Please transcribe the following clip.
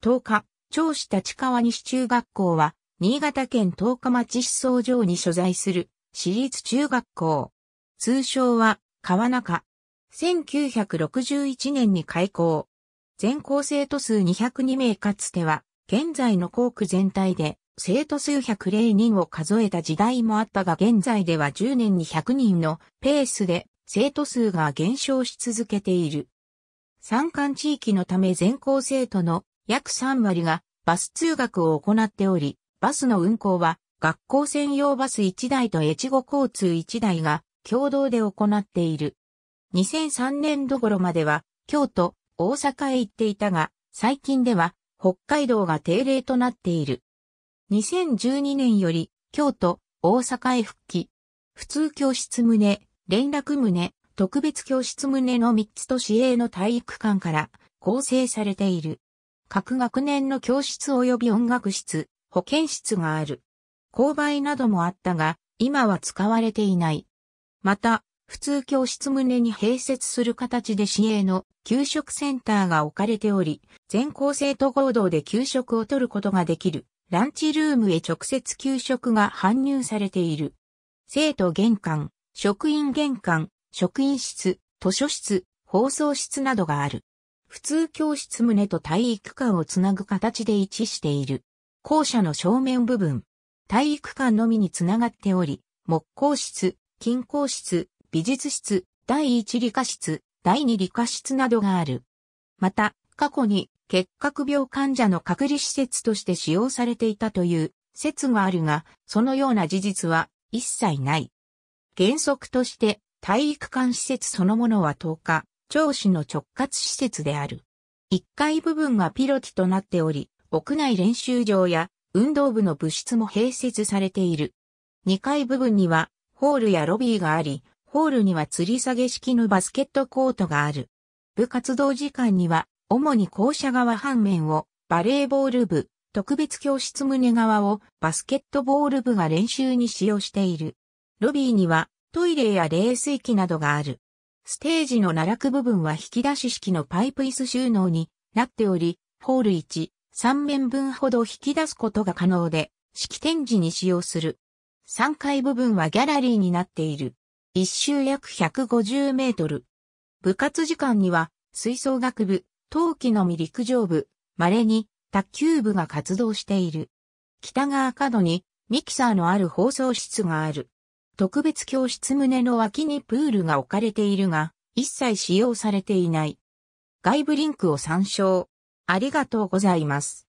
10日、長子立川西中学校は、新潟県十日町市総場に所在する、私立中学校。通称は、川中。1961年に開校。全校生徒数202名かつては、現在の校区全体で、生徒数100人を数えた時代もあったが現在では10年に100人のペースで生徒数が減少し続けている。山間地域のため全校生徒の約3割がバス通学を行っており、バスの運行は学校専用バス1台と越後交通1台が共同で行っている。2003年度頃までは京都、大阪へ行っていたが、最近では北海道が定例となっている。2012年より京都、大阪へ復帰。普通教室棟、連絡棟、特別教室棟の3つと市営の体育館から構成されている。各学年の教室及び音楽室、保健室がある。勾配などもあったが、今は使われていない。また、普通教室棟に併設する形で市営の給食センターが置かれており、全校生徒合同で給食を取ることができる、ランチルームへ直接給食が搬入されている。生徒玄関、職員玄関、職員室、図書室、放送室などがある。普通教室棟と体育館をつなぐ形で位置している。校舎の正面部分、体育館のみにつながっており、木工室、金工室、美術室、第一理科室、第二理科室などがある。また、過去に結核病患者の隔離施設として使用されていたという説があるが、そのような事実は一切ない。原則として体育館施設そのものは10日、長子の直轄施設である。1階部分がピロティとなっており、屋内練習場や運動部の部室も併設されている。2階部分にはホールやロビーがあり、ホールには吊り下げ式のバスケットコートがある。部活動時間には、主に校舎側半面をバレーボール部、特別教室棟側をバスケットボール部が練習に使用している。ロビーにはトイレや冷水器などがある。ステージの奈落部分は引き出し式のパイプ椅子収納になっており、ホール1、3面分ほど引き出すことが可能で、式典時に使用する。3階部分はギャラリーになっている。一周約150メートル。部活時間には、吹奏楽部、陶器のみ陸上部、稀に卓球部が活動している。北側角にミキサーのある放送室がある。特別教室棟の脇にプールが置かれているが、一切使用されていない。外部リンクを参照。ありがとうございます。